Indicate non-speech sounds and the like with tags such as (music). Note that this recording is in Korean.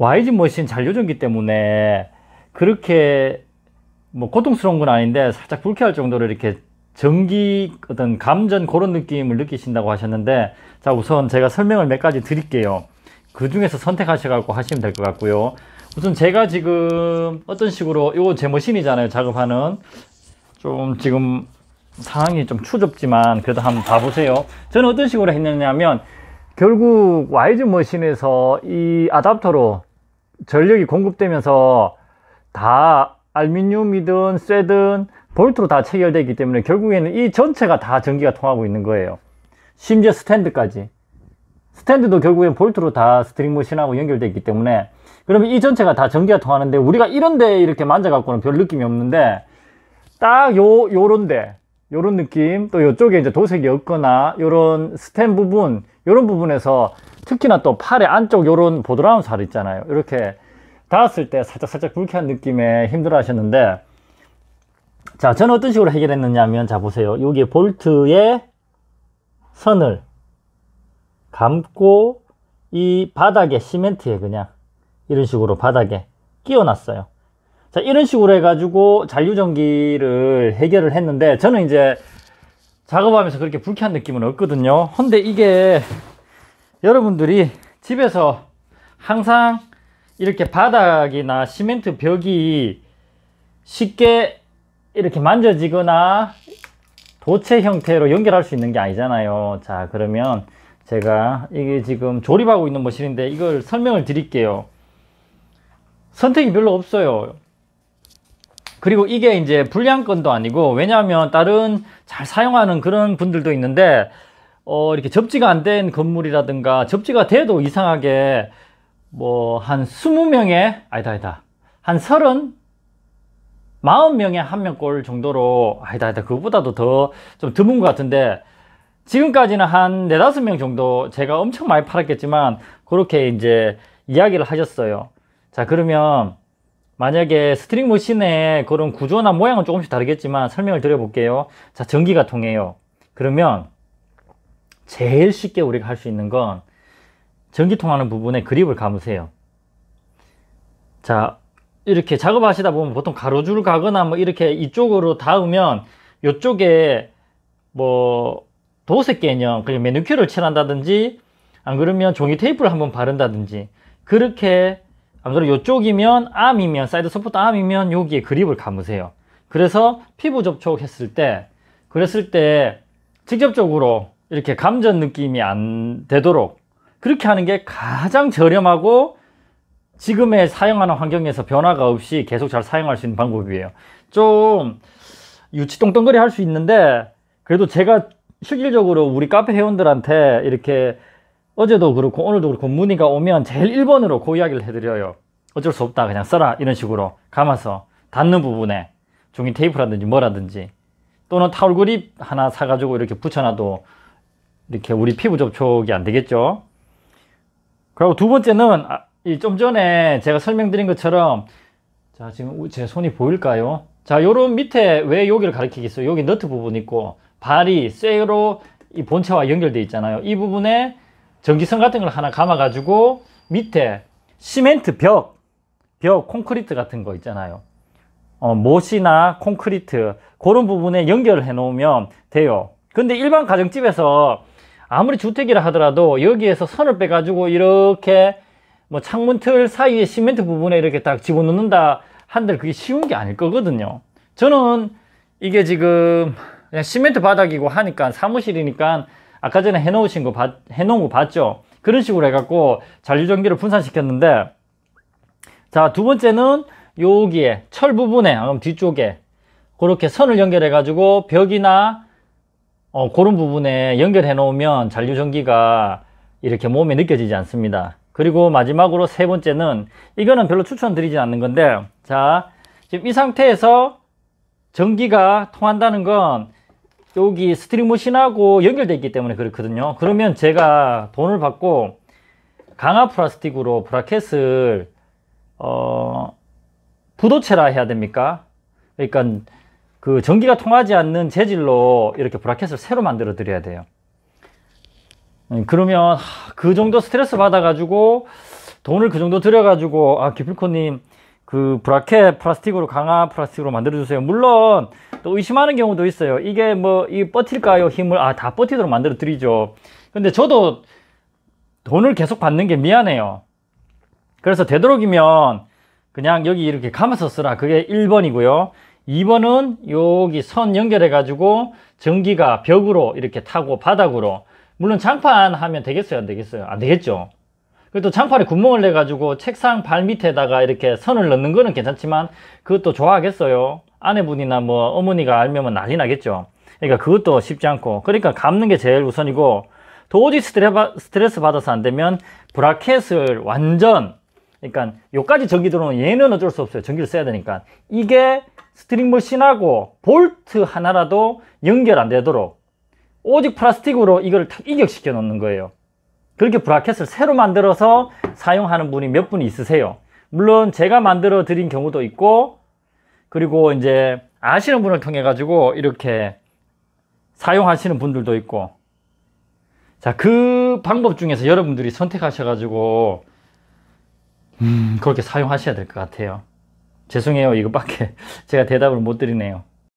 YG 머신 잔류전기 때문에 그렇게 뭐 고통스러운 건 아닌데 살짝 불쾌할 정도로 이렇게 전기 어떤 감전 그런 느낌을 느끼신다고 하셨는데 자 우선 제가 설명을 몇 가지 드릴게요 그 중에서 선택하셔갖고 하시면 될 것 같고요 우선 제가 지금 어떤 식으로 이거 제 머신이잖아요 작업하는 좀 지금 상황이 좀 추접지만 그래도 한번 봐보세요 저는 어떤 식으로 했느냐면 결국 YG 머신에서 이 아답터로 전력이 공급되면서 다알미늄이든 쇠든 볼트로 다 체결되기 때문에 결국에는 이 전체가 다 전기가 통하고 있는 거예요 심지어 스탠드까지 스탠드도 결국엔 볼트로 다 스트링 머신하고 연결되기 어있 때문에 그러면 이 전체가 다 전기가 통하는데 우리가 이런데 이렇게 만져갖고는 별 느낌이 없는데 딱 요 요런데 요런 느낌 또 요쪽에 이제 도색이 없거나 요런 스탠 부분 요런 부분에서 특히나 또 팔의 안쪽 요런 보드라운 살 있잖아요 이렇게 닿았을 때 살짝 살짝 불쾌한 느낌에 힘들어 하셨는데 자 저는 어떤 식으로 해결했느냐 하면 자 보세요 여기 볼트의 선을 감고 이 바닥에 시멘트에 그냥 이런 식으로 바닥에 끼워놨어요 자 이런 식으로 해가지고 잔류전기를 해결을 했는데 저는 이제 작업하면서 그렇게 불쾌한 느낌은 없거든요 근데 이게 여러분들이 집에서 항상 이렇게 바닥이나 시멘트 벽이 쉽게 이렇게 만져지거나 도체 형태로 연결할 수 있는 게 아니잖아요 자 그러면 제가 이게 지금 조립하고 있는 머신인데 이걸 설명을 드릴게요 선택이 별로 없어요 그리고 이게 이제 불량건도 아니고 왜냐하면 다른 잘 사용하는 그런 분들도 있는데 어, 이렇게 접지가 안 된 건물이라든가 접지가 돼도 이상하게 뭐 한 20명의 아니다 아니다 한 30, 40명의 한 명 꼴 정도로 아니다 아니다 그것보다도더 좀 드문 것 같은데 지금까지는 한 4, 5명 정도 제가 엄청 많이 팔았겠지만 그렇게 이제 이야기를 하셨어요 자 그러면 만약에 스트링 머신의 그런 구조나 모양은 조금씩 다르겠지만 설명을 드려볼게요 자 전기가 통해요 그러면 제일 쉽게 우리가 할 수 있는 건 전기 통하는 부분에 그립을 감으세요. 자, 이렇게 작업하시다 보면 보통 가로줄 가거나 뭐 이렇게 이쪽으로 닿으면 이쪽에 뭐 도색 개념, 그냥 메뉴큐를 칠한다든지 안 그러면 종이 테이프를 한번 바른다든지 그렇게 안 그러면 이쪽이면 암이면 사이드 소프트 암이면 여기에 그립을 감으세요. 그래서 피부 접촉했을 때 그랬을 때 직접적으로 이렇게 감전 느낌이 안 되도록 그렇게 하는 게 가장 저렴하고 지금의 사용하는 환경에서 변화가 없이 계속 잘 사용할 수 있는 방법이에요 좀 유치똥똥거리 할 수 있는데 그래도 제가 실질적으로 우리 카페 회원들한테 이렇게 어제도 그렇고 오늘도 그렇고 문의가 오면 제일 1번으로 그 이야기를 해드려요 어쩔 수 없다 그냥 써라 이런 식으로 감아서 닿는 부분에 종이 테이프라든지 뭐라든지 또는 타올그립 하나 사가지고 이렇게 붙여놔도 이렇게 우리 피부 접촉이 안 되겠죠 그리고 두 번째는 아, 좀 전에 제가 설명드린 것처럼 자 지금 제 손이 보일까요 자 요런 밑에 왜 여기를 가리키겠어요 여기 너트 부분 있고 발이 쇠로 이 본체와 연결되어 있잖아요 이 부분에 전기선 같은 걸 하나 감아 가지고 밑에 시멘트 벽, 벽 콘크리트 같은 거 있잖아요 어, 못이나 콘크리트 그런 부분에 연결해 놓으면 돼요 근데 일반 가정집에서 아무리 주택이라 하더라도 여기에서 선을 빼가지고 이렇게 뭐 창문 틀 사이에 시멘트 부분에 이렇게 딱 집어넣는다 한들 그게 쉬운 게 아닐 거거든요 저는 이게 지금 그냥 시멘트 바닥이고 하니까 사무실이니까 아까 전에 해놓으신 거 바, 해놓은 거 봤죠 그런 식으로 해갖고 잔류전기를 분산시켰는데 자 두 번째는 여기에 철 부분에 뒤쪽에 그렇게 선을 연결해 가지고 벽이나 어, 그런 부분에 연결해 놓으면 잔류전기가 이렇게 몸에 느껴지지 않습니다 그리고 마지막으로 세 번째는 이거는 별로 추천드리지 않는 건데 자 지금 이 상태에서 전기가 통한다는 건 여기 스트리 머신하고 연결되어 있기 때문에 그렇거든요 그러면 제가 돈을 받고 강화 플라스틱으로 브라켓을 어, 부도체라 해야 됩니까 그러니까 그 전기가 통하지 않는 재질로 이렇게 브라켓을 새로 만들어 드려야 돼요 음, 그러면 그 정도 스트레스 받아 가지고 돈을 그 정도 들여 가지고 아 기필코님 그 브라켓 플라스틱으로 강화 플라스틱으로 만들어 주세요 물론 또 의심하는 경우도 있어요 이게 뭐 이 버틸까요 힘을 아 다 버티도록 만들어 드리죠 근데 저도 돈을 계속 받는 게 미안해요 그래서 되도록이면 그냥 여기 이렇게 감아서 쓰라 그게 1번이고요 2번은 여기 선 연결해 가지고 전기가 벽으로 이렇게 타고 바닥으로 물론 장판 하면 되겠어요 안 되겠어요 안 되겠죠 그리고 장판에 구멍을 내 가지고 책상 발 밑에다가 이렇게 선을 넣는 거는 괜찮지만 그것도 좋아하겠어요 아내분이나 뭐 어머니가 알면 난리 나겠죠 그러니까 그것도 쉽지 않고 그러니까 감는 게 제일 우선이고 도저히 스트레스 받아서 안 되면 브라켓을 완전 그러니까 요까지 전기 들어오는 얘는 어쩔 수 없어요 전기를 써야 되니까 이게 스트링볼 신하고 볼트 하나라도 연결 안 되도록 오직 플라스틱으로 이걸 탁 이격시켜 놓는 거예요 그렇게 브라켓을 새로 만들어서 사용하는 분이 몇분이 있으세요 물론 제가 만들어 드린 경우도 있고 그리고 이제 아시는 분을 통해 가지고 이렇게 사용하시는 분들도 있고 자 그 방법 중에서 여러분들이 선택하셔 가지고 음, 그렇게 사용하셔야 될 것 같아요 죄송해요. 이거밖에 (laughs) 제가 대답을 못 드리네요.